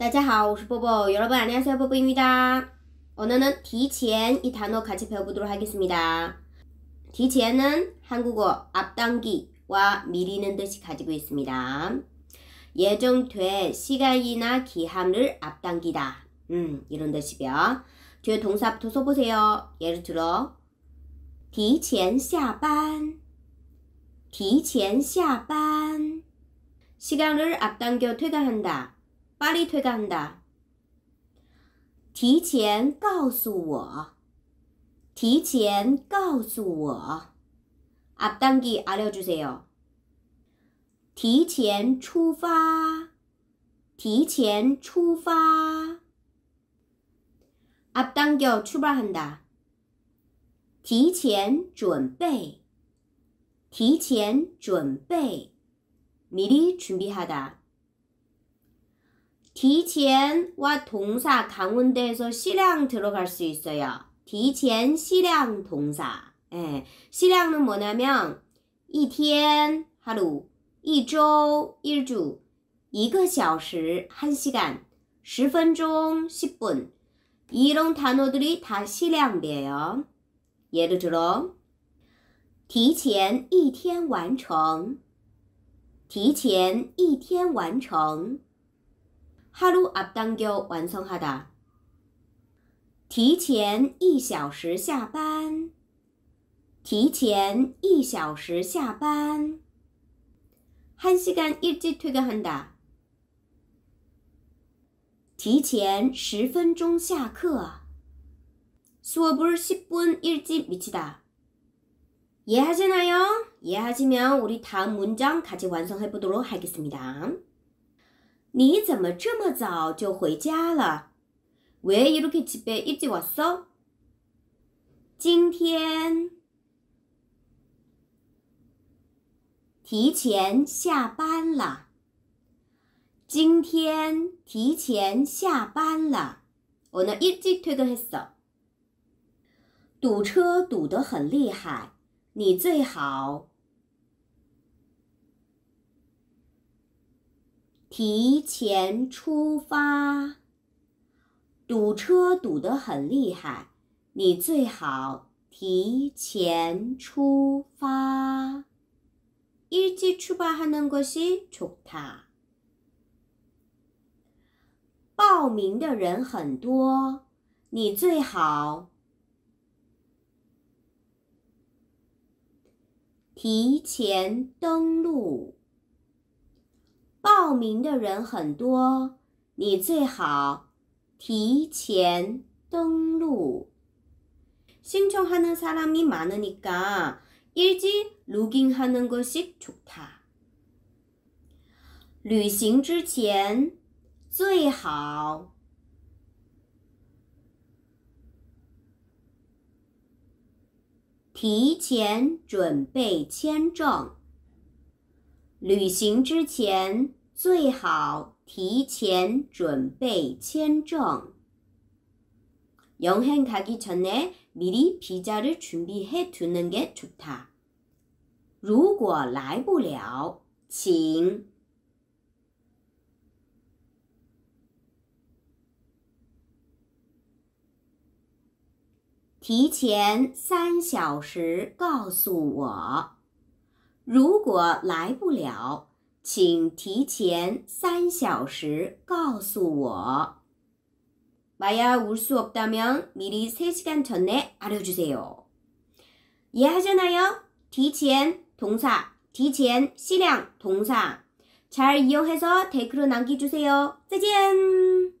大家好,我是 뽀뽀. 여러분 안녕하세요, 뽀뽀입니다. 오늘은 뒤前이 단어 같이 배워보도록 하겠습니다. 뒤前은 한국어 앞당기와 미리는 뜻이 가지고 있습니다. 예정될 시간이나 기함을 앞당기다. 음, 이런 뜻이고요. 뒤에 동사부터 써보세요. 예를 들어 提前下班提前下班 시간을 앞당겨 퇴근한다. 빨리 퇴근한다. 提前告诉我.提前告诉我. 앞당기 알려주세요. 提前出发.提前出发. 앞당겨 출발한다. 提前准备.提前准备. 미리 준비하다. 디지와 동사 강운대에서 실량 들어갈 수 있어요. 디지 실량 동사. 예, 실량은 뭐냐면 이天 하루, 一周 일주, 一个小时 1시간, 1分钟 10분. 이런 단어들이 다 실량이에요. 예를 들어 提前一天完成提前一天完成 하루 앞당겨 완성하다. 提前一小时下班.提前一小时下班. 1시간 일찍 퇴근한다. 提前1分钟下课 수업을 10분 일찍 미치다. 이해하시나요? 이해하시면 우리 다음 문장 같이 완성해 보도록 하겠습니다. 你怎么这么早就回家了？喂，伊鲁克奇贝伊吉瓦苏，今天提前下班了。今天提前下班了，我呢伊吉推多黑索，堵车堵得很厉害，你最好。提前出发，堵车堵得很厉害，你最好提前出发。일찍출발하는것이좋 다。 报名的人很多，你最好提前登录。报名的人很多，你最好提前登录。신청하는사람이많으니까일찍하는것이좋 다。 旅行之前最好提前准备签证。旅行之前。最好提前准备签证。여행가기전에미리비자를준비해두는게좋다如果来不了，请提前三小时告诉我。如果来不了。 请提前三小时告诉我。마야 수 없다면 미리 3시간 전에 알려주세요. 이해하잖아요? 디지 동사, 디지엔 량 동사. 잘 이용해서 댓글로 남겨주세요. 짜잔!